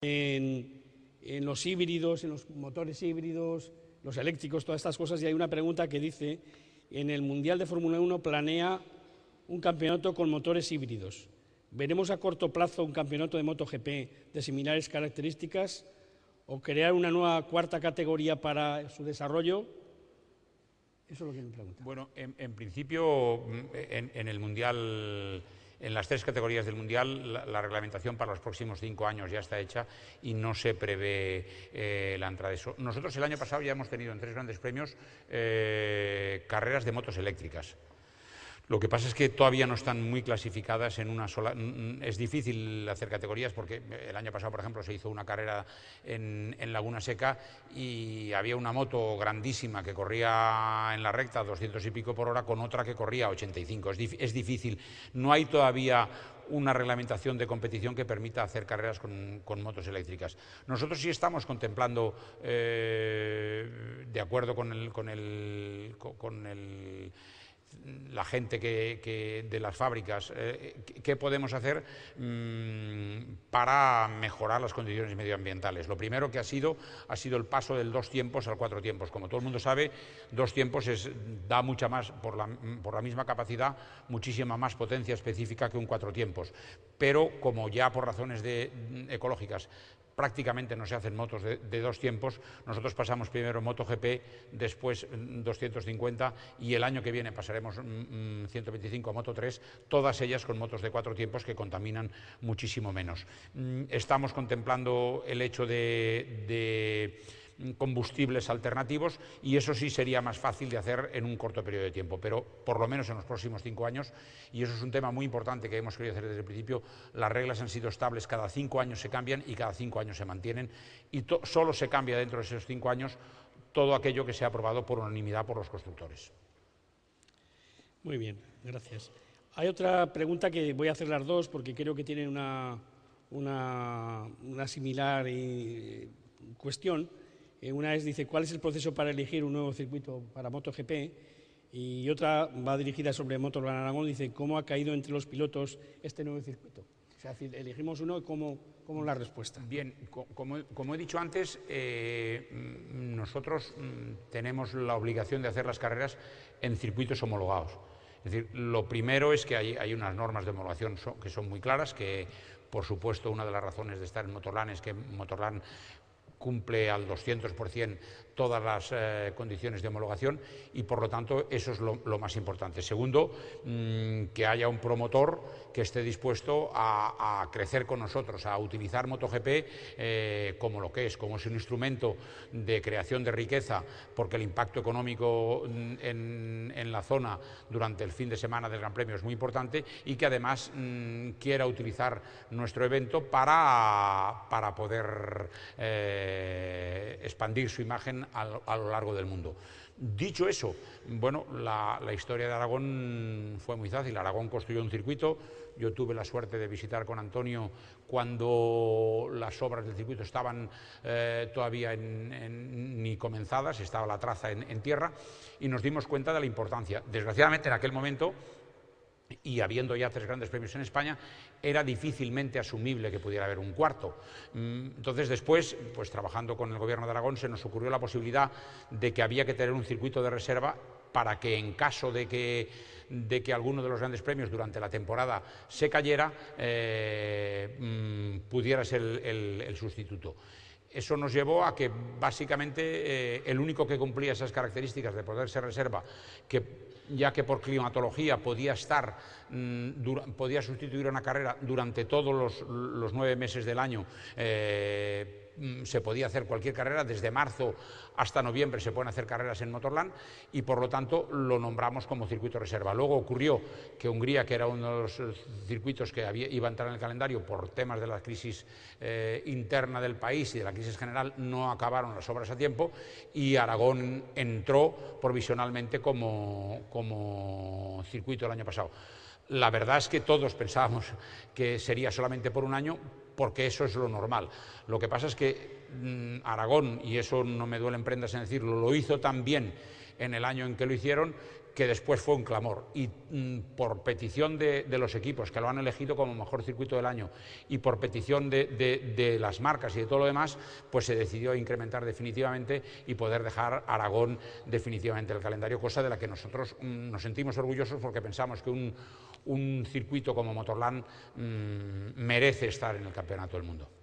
en, los híbridos, en los motores híbridos, los eléctricos, todas estas cosas. Y hay una pregunta que dice, en el Mundial de Fórmula 1 planea un campeonato con motores híbridos. ¿Veremos a corto plazo un campeonato de MotoGP de similares características o crear una nueva cuarta categoría para su desarrollo? Eso es lo que me pregunta. Bueno, en, principio, mm, en el Mundial en las tres categorías del Mundial, la, reglamentación para los próximos cinco años ya está hecha y no se prevé eh, la entrada de eso. Nosotros el año pasado ya hemos tenido en tres grandes premios eh, carreras de motos eléctricas. Lo que pasa es que todavía no están muy clasificadas en una sola. Es difícil hacer categorías porque eh, el año pasado, por ejemplo, se hizo una carrera en, Laguna Seca y había una moto grandísima que corría en la recta 200 y pico por hora con otra que corría 85. Es, difícil. No hay todavía una reglamentación de competición que permita hacer carreras con, motos eléctricas. Nosotros sí estamos contemplando, eh, de acuerdo con el, con el, con el la gente que, de las fábricas, eh, ¿qué podemos hacer mm, para mejorar las condiciones medioambientales? Lo primero que ha sido ha sido el paso del dos tiempos al cuatro tiempos. Como todo el mundo sabe, dos tiempos da mucha más, por por la misma capacidad, muchísima más potencia específica que un cuatro tiempos pero como ya por razones de, mm, ecológicas prácticamente no se hacen motos de, dos tiempos. Nosotros pasamos primero MotoGP, después 250 mm, y el año que viene pasaremos 125 mm, Moto 3, todas ellas con motos de cuatro tiempos que contaminan muchísimo menos. Estamos contemplando el hecho de combustibles alternativos y eso sí sería más fácil de hacer en un corto periodo de tiempo, pero por lo menos en los próximos cinco años, y eso es un tema muy importante que hemos querido hacer desde el principio, las reglas han sido estables, cada cinco años se cambian y cada cinco años se mantienen, y solo se cambia dentro de esos cinco años todo aquello que sea aprobado por unanimidad por los constructores. Muy bien, gracias. Hay otra pregunta que voy a hacer las dos porque creo que tienen una, similar eh, cuestión eh, una es, dice, ¿cuál es el proceso para elegir un nuevo circuito para MotoGP? Y otra va dirigida sobre Motorland Aragón, dice, ¿cómo ha caído entre los pilotos este nuevo circuito? O sea, elegimos uno, ¿cómo, es la respuesta? Bien, como, he dicho antes, eh, nosotros mm, tenemos la obligación de hacer las carreras en circuitos homologados. Es decir, lo primero es que hay, unas normas de homologación que son muy claras, que por supuesto una de las razones de estar en Motorland es que Motorland cumple al 200% todas las eh, condiciones de homologación y, por lo tanto, eso es lo, más importante. Segundo, mm, que haya un promotor que esté dispuesto a, crecer con nosotros, a utilizar MotoGP eh, como lo que es, como es un instrumento de creación de riqueza, porque el impacto económico mm, en, la zona durante el fin de semana del Gran Premio es muy importante y que, además, mm, quiera utilizar nuestro evento para, poder... Eh, eh, expandir su imagen a, lo largo del mundo. Dicho eso, bueno, la, historia de Aragón fue muy fácil. Aragón construyó un circuito. Yo tuve la suerte de visitar con Antonio cuando las obras del circuito estaban eh, todavía en, ni comenzadas, estaba la traza en tierra, y nos dimos cuenta de la importancia. Desgraciadamente, en aquel momento y habiendo ya tres grandes premios en España, era difícilmente asumible que pudiera haber un cuarto. Mm, entonces después, pues trabajando con el gobierno de Aragón, se nos ocurrió la posibilidad de que había que tener un circuito de reserva para que en caso de que, de que alguno de los grandes premios durante la temporada se cayera, eh, mm, pudiera ser el, sustituto. Eso nos llevó a que básicamente eh, el único que cumplía esas características de poder ser reserva, que ya que por climatología podía, estar, mm, podía sustituir una carrera durante todos los, nueve meses del año. Eh, Mm, se podía hacer cualquier carrera, desde marzo hasta noviembre se pueden hacer carreras en Motorland y por lo tanto lo nombramos como circuito reserva. Luego ocurrió que Hungría, que era uno de los eh, circuitos que iba a entrar en el calendario por temas de la crisis eh, interna del país y de la crisis general, no acabaron las obras a tiempo y Aragón entró provisionalmente como, como circuito el año pasado. La verdad es que todos pensábamos que sería solamente por un año, porque eso es lo normal. Lo que pasa es que mm, Aragón, y eso no me duelen prendas en decirlo, lo hizo tan bien en el año en que lo hicieron, que después fue un clamor. Y mm, por petición de, los equipos que lo han elegido como mejor circuito del año y por petición de, las marcas y de todo lo demás, pues se decidió incrementar definitivamente y poder dejar Aragón definitivamente el calendario, cosa de la que nosotros mm, nos sentimos orgullosos porque pensamos que un, circuito como Motorland mm, merece estar en el Campeonato del Mundo.